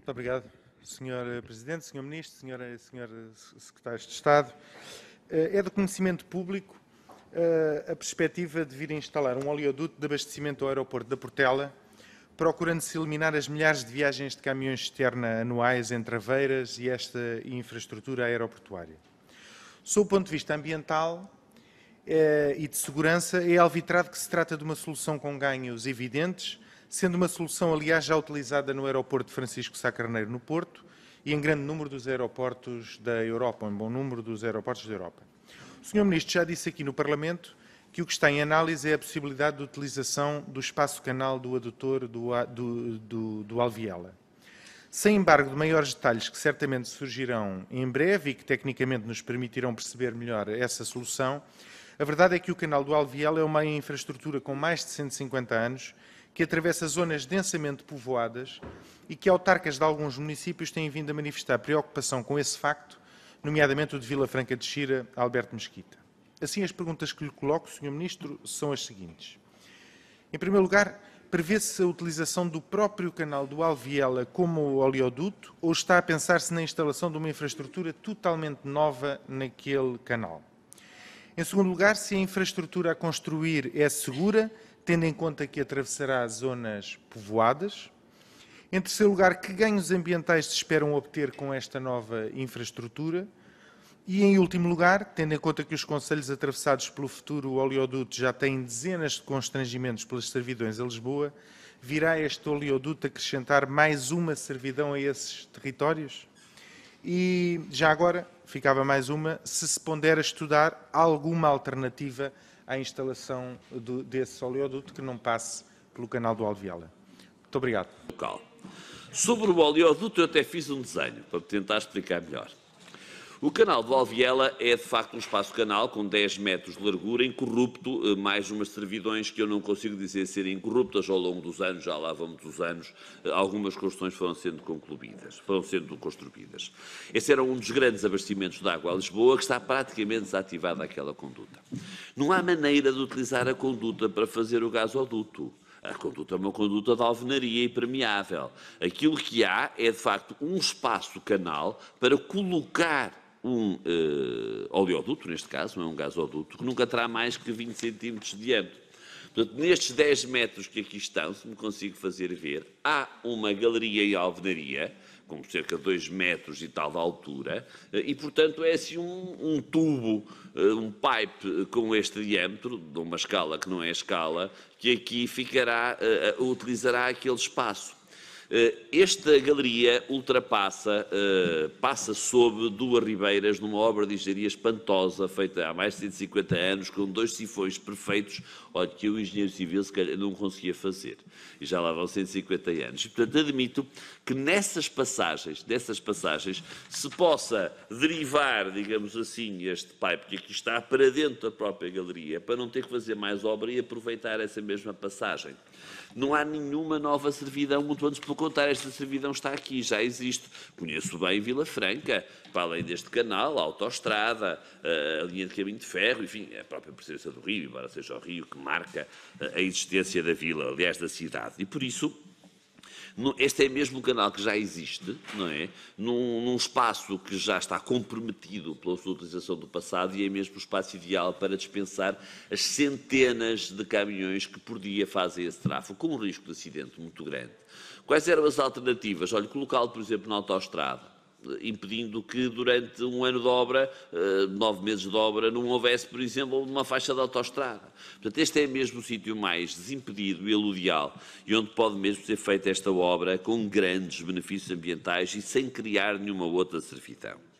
Muito obrigado, Sr. Presidente, Sr. Ministro, Sra. Sr. Secretário de Estado. Eh, é de conhecimento público eh, a perspectiva de vir a instalar um oleoduto de abastecimento ao aeroporto da Portela, procurando-se eliminar as milhares de viagens de caminhões externa anuais entre Aveiras e esta infraestrutura aeroportuária. Sob o ponto de vista ambiental eh, e de segurança, é alvitrado que se trata de uma solução com ganhos evidentes, sendo uma solução, aliás, já utilizada no aeroporto de Francisco Sá Carneiro, no Porto, e em grande número dos aeroportos da Europa, em bom número dos aeroportos da Europa. O Sr. Ministro já disse aqui no Parlamento que o que está em análise é a possibilidade de utilização do espaço canal do adutor do, do, do, do Alviela. Sem embargo de maiores detalhes que certamente surgirão em breve e que tecnicamente nos permitirão perceber melhor essa solução, a verdade é que o canal do Alviela é uma infraestrutura com mais de 150 anos que atravessa zonas densamente povoadas e que autarcas de alguns municípios têm vindo a manifestar preocupação com esse facto, nomeadamente o de Vila Franca de Xira, Alberto Mesquita. Assim, as perguntas que lhe coloco, Sr. Ministro, são as seguintes. Em primeiro lugar, prevê-se a utilização do próprio canal do Alviela como oleoduto ou está a pensar-se na instalação de uma infraestrutura totalmente nova naquele canal? Em segundo lugar, se a infraestrutura a construir é segura tendo em conta que atravessará zonas povoadas. Em terceiro lugar, que ganhos ambientais se esperam obter com esta nova infraestrutura? E, em último lugar, tendo em conta que os conselhos atravessados pelo futuro oleoduto já têm dezenas de constrangimentos pelas servidões a Lisboa, virá este oleoduto acrescentar mais uma servidão a esses territórios? E já agora, ficava mais uma, se se pondera estudar alguma alternativa à instalação do, desse oleoduto que não passe pelo canal do Alviela. Muito obrigado. Sobre o oleoduto eu até fiz um desenho para tentar explicar melhor. O canal do Valviela é de facto um espaço canal com 10 metros de largura, incorrupto, eh, mais umas servidões que eu não consigo dizer serem incorruptas ao longo dos anos, já lá vamos muitos anos, eh, algumas construções foram sendo concluídas, foram sendo construídas. Esse era um dos grandes abastecimentos de água a Lisboa, que está praticamente desativada aquela conduta. Não há maneira de utilizar a conduta para fazer o gasoduto. A conduta é uma conduta de alvenaria impermeável. Aquilo que há é, de facto, um espaço canal para colocar um uh, oleoduto, neste caso, não é um gasoduto, que nunca terá mais que 20 centímetros de diâmetro. Portanto, nestes 10 metros que aqui estão, se me consigo fazer ver, há uma galeria e alvenaria, com cerca de 2 metros e tal de altura, eh, e, portanto, é assim um, um, tubo, eh, um pipe com este diâmetro, de uma escala que não é escala, que aqui ficará, utilizará aquele espaço. Eh, esta galeria ultrapassa, eh, passa sob duas ribeiras numa obra de engenharia espantosa, feita há mais de 150 anos, com dois sifões perfeitos, olha, que o engenheiro civil se calhar não conseguia fazer. E já lá vão 150 anos. E, portanto, admito que nessas passagens, nessas passagens, se possa derivar, digamos assim, este pipe que aqui está para dentro da própria galeria, para não ter que fazer mais obra e aproveitar essa mesma passagem. Não há nenhuma nova servidão, muito antes pelo contar, esta servidão está aqui, já existe. Conheço bem Vila Franca, para além deste canal, a autoestrada, eh, a linha de caminho de ferro, enfim, a própria presença do rio, embora seja o rio que marca eh, a existência da vila, aliás, da cidade. E por isso este é mesmo um canal que já existe, não é? Num, num espaço que já está comprometido pela sua utilização do passado e é mesmo o espaço ideal para dispensar as centenas de caminhões que por dia fazem esse tráfego, com um risco de acidente muito grande. Quais eram as alternativas? Olha, colocá-lo, por exemplo, na autoestrada impedindo que durante um ano de obra, eh, nove meses de obra, não houvesse, por exemplo, uma faixa de autoestrada. Portanto, este é mesmo o sítio mais desimpedido e aludial e onde pode mesmo ser feita esta obra com grandes benefícios ambientais e sem criar nenhuma outra servidão.